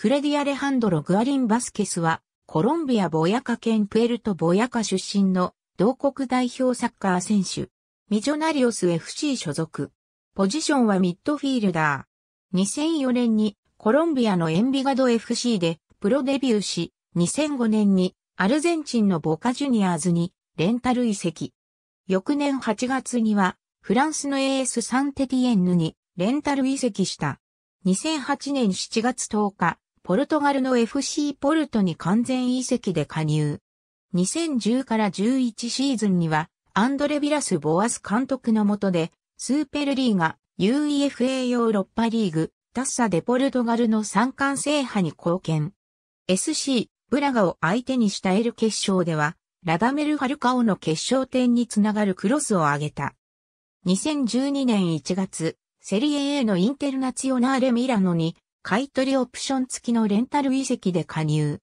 フレディ・アレハンドロ・グアリン・バスケスは、コロンビア・ボヤカ県プエルト・ボヤカ出身の、同国代表サッカー選手。ミジョナリオス FC 所属。ポジションはミッドフィールダー。2004年に、コロンビアのエンビガド FC で、プロデビューし、2005年に、アルゼンチンのボカジュニアーズに、レンタル移籍。翌年8月には、フランスの AS サンテティエンヌに、レンタル移籍した。2008年7月10日、ポルトガルの FC ポルトに完全移籍で加入。2010から11シーズンには、アンドレ・ビラス・ボアス監督の下で、スーペルリーガ、UEFA ヨーロッパリーグ、タッサ・デ・ポルトガルの三冠制覇に貢献。SC、ブラガを相手にしたエル決勝では、ラダメル・ハルカオの決勝点につながるクロスを上げた。2012年1月、セリエ A のインテルナツオナーレ・ミラノに買取オプション付きのレンタル移籍で加入。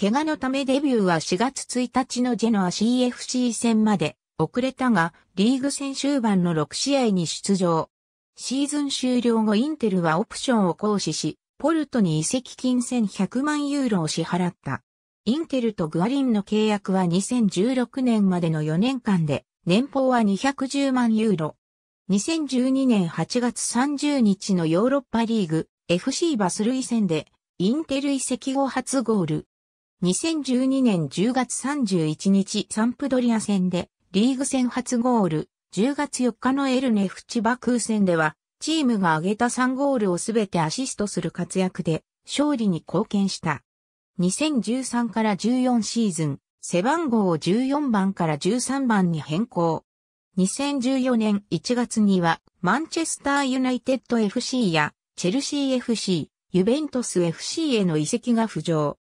怪我のためデビューは4月1日のジェノア CFC 戦まで遅れたが、リーグ戦終盤の6試合に出場。シーズン終了後インテルはオプションを行使し、ポルトに移籍金1100万ユーロを支払った。インテルとグアリンの契約は2016年までの4年間で、年俸は210万ユーロ。2012年8月30日のヨーロッパリーグ FC バス類戦で、インテル移籍後初ゴール。2012年10月31日サンプドリア戦で、リーグ戦初ゴール。10月4日のエルネフチバ空戦では、チームが挙げた3ゴールをすべてアシストする活躍で、勝利に貢献した。2013から14シーズン、背番号を14番から13番に変更。2014年1月には、マンチェスターユナイテッド FC やチェルシー FC、ユベントス FC への移籍が浮上。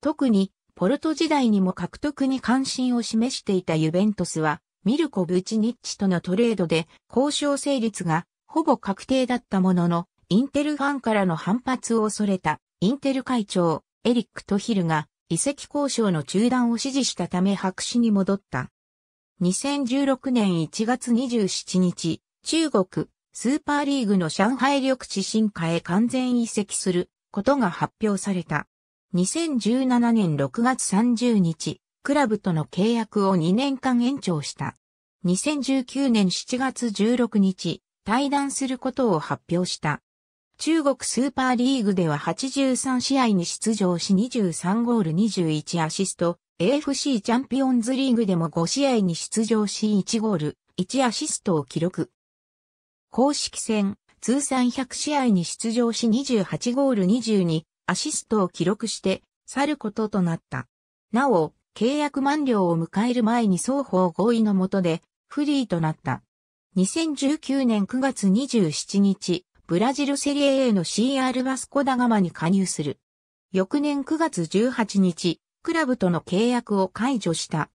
特に、ポルト時代にも獲得に関心を示していたユベントスは、ミルコ・ブチニッチとのトレードで交渉成立がほぼ確定だったものの、インテルファンからの反発を恐れたインテル会長エリック・トヒルが移籍交渉の中断を指示したため白紙に戻った。2016年1月27日、中国スーパーリーグの上海緑地進化へ完全移籍することが発表された。2017年6月30日、クラブとの契約を2年間延長した。2019年7月16日、退団することを発表した。中国スーパーリーグでは83試合に出場し23ゴール21アシスト、AFC チャンピオンズリーグでも5試合に出場し1ゴール、1アシストを記録。公式戦、通算100試合に出場し28ゴール22アシストを記録して去ることとなった。なお、契約満了を迎える前に双方合意のもとでフリーとなった。2019年9月27日、ブラジルセリエ A の CR バスコダガマに加入する。翌年9月18日、クラブとの契約を解除した。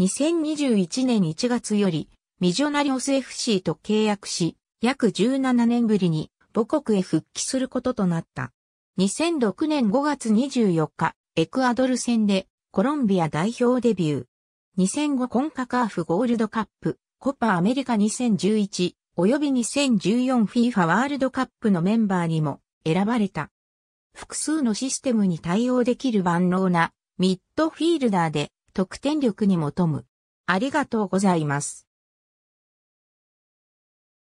2021年1月より、ミジョナリオス FC と契約し、約17年ぶりに母国へ復帰することとなった。2006年5月24日、エクアドル戦でコロンビア代表デビュー。2005コンカカーフゴールドカップ、コパアメリカ2011、及び 2014FIFA ワールドカップのメンバーにも選ばれた。複数のシステムに対応できる万能なミッドフィールダーで得点力にも富む。ありがとうございます。